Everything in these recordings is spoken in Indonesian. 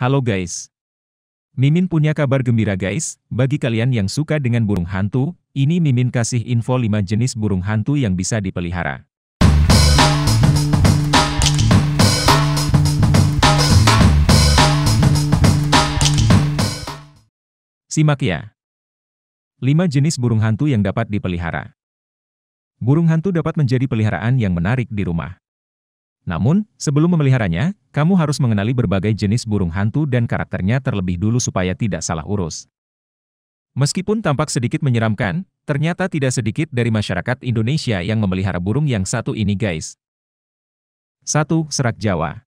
Halo guys. Mimin punya kabar gembira guys, bagi kalian yang suka dengan burung hantu, ini Mimin kasih info 5 jenis burung hantu yang bisa dipelihara. Simak ya. 5 jenis burung hantu yang dapat dipelihara. Burung hantu dapat menjadi peliharaan yang menarik di rumah. Namun, sebelum memeliharanya, kamu harus mengenali berbagai jenis burung hantu dan karakternya terlebih dulu supaya tidak salah urus. Meskipun tampak sedikit menyeramkan, ternyata tidak sedikit dari masyarakat Indonesia yang memelihara burung yang satu ini guys. 1. Serak Jawa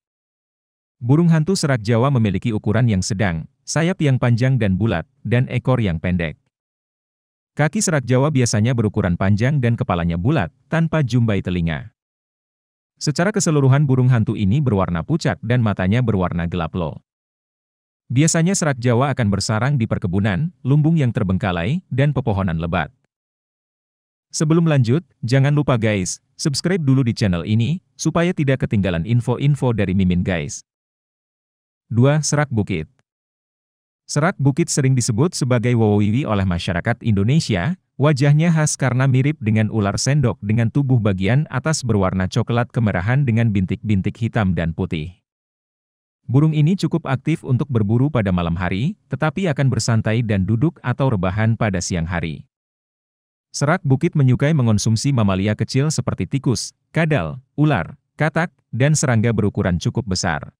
Burung hantu serak Jawa memiliki ukuran yang sedang, sayap yang panjang dan bulat, dan ekor yang pendek. Kaki serak Jawa biasanya berukuran panjang dan kepalanya bulat, tanpa jumbai telinga. Secara keseluruhan burung hantu ini berwarna pucat dan matanya berwarna gelap lo. Biasanya serak Jawa akan bersarang di perkebunan, lumbung yang terbengkalai, dan pepohonan lebat. Sebelum lanjut, jangan lupa guys, subscribe dulu di channel ini, supaya tidak ketinggalan info-info dari Mimin guys. 2. Serak Bukit Serak Bukit sering disebut sebagai Wowiwi oleh masyarakat Indonesia, Wajahnya khas karena mirip dengan ular sendok dengan tubuh bagian atas berwarna coklat kemerahan dengan bintik-bintik hitam dan putih. Burung ini cukup aktif untuk berburu pada malam hari, tetapi akan bersantai dan duduk atau rebahan pada siang hari. Serak bukit menyukai mengonsumsi mamalia kecil seperti tikus, kadal, ular, katak, dan serangga berukuran cukup besar.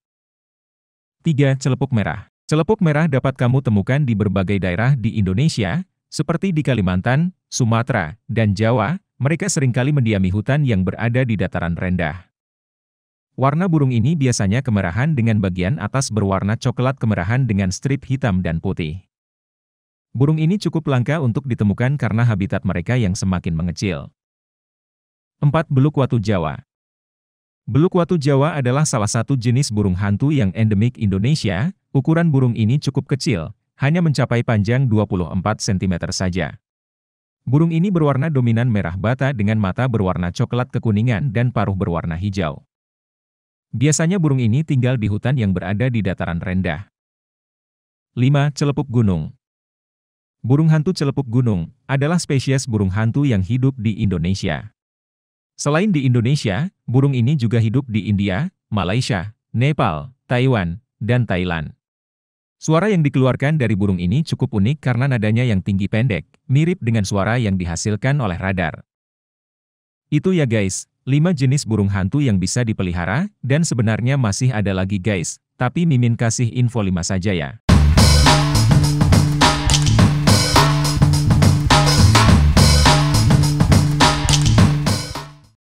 3. Celepuk merah Celepuk merah dapat kamu temukan di berbagai daerah di Indonesia, seperti di Kalimantan, Sumatera, dan Jawa, mereka seringkali mendiami hutan yang berada di dataran rendah. Warna burung ini biasanya kemerahan dengan bagian atas berwarna coklat kemerahan dengan strip hitam dan putih. Burung ini cukup langka untuk ditemukan karena habitat mereka yang semakin mengecil. 4. Beluk Watu Jawa Beluk Watu Jawa adalah salah satu jenis burung hantu yang endemik Indonesia, ukuran burung ini cukup kecil, hanya mencapai panjang 24 cm saja. Burung ini berwarna dominan merah bata dengan mata berwarna coklat kekuningan dan paruh berwarna hijau. Biasanya burung ini tinggal di hutan yang berada di dataran rendah. 5. Celepuk Gunung Burung hantu celepuk gunung adalah spesies burung hantu yang hidup di Indonesia. Selain di Indonesia, burung ini juga hidup di India, Malaysia, Nepal, Taiwan, dan Thailand. Suara yang dikeluarkan dari burung ini cukup unik karena nadanya yang tinggi pendek, mirip dengan suara yang dihasilkan oleh radar. Itu ya guys, 5 jenis burung hantu yang bisa dipelihara, dan sebenarnya masih ada lagi guys, tapi Mimin kasih info 5 saja ya.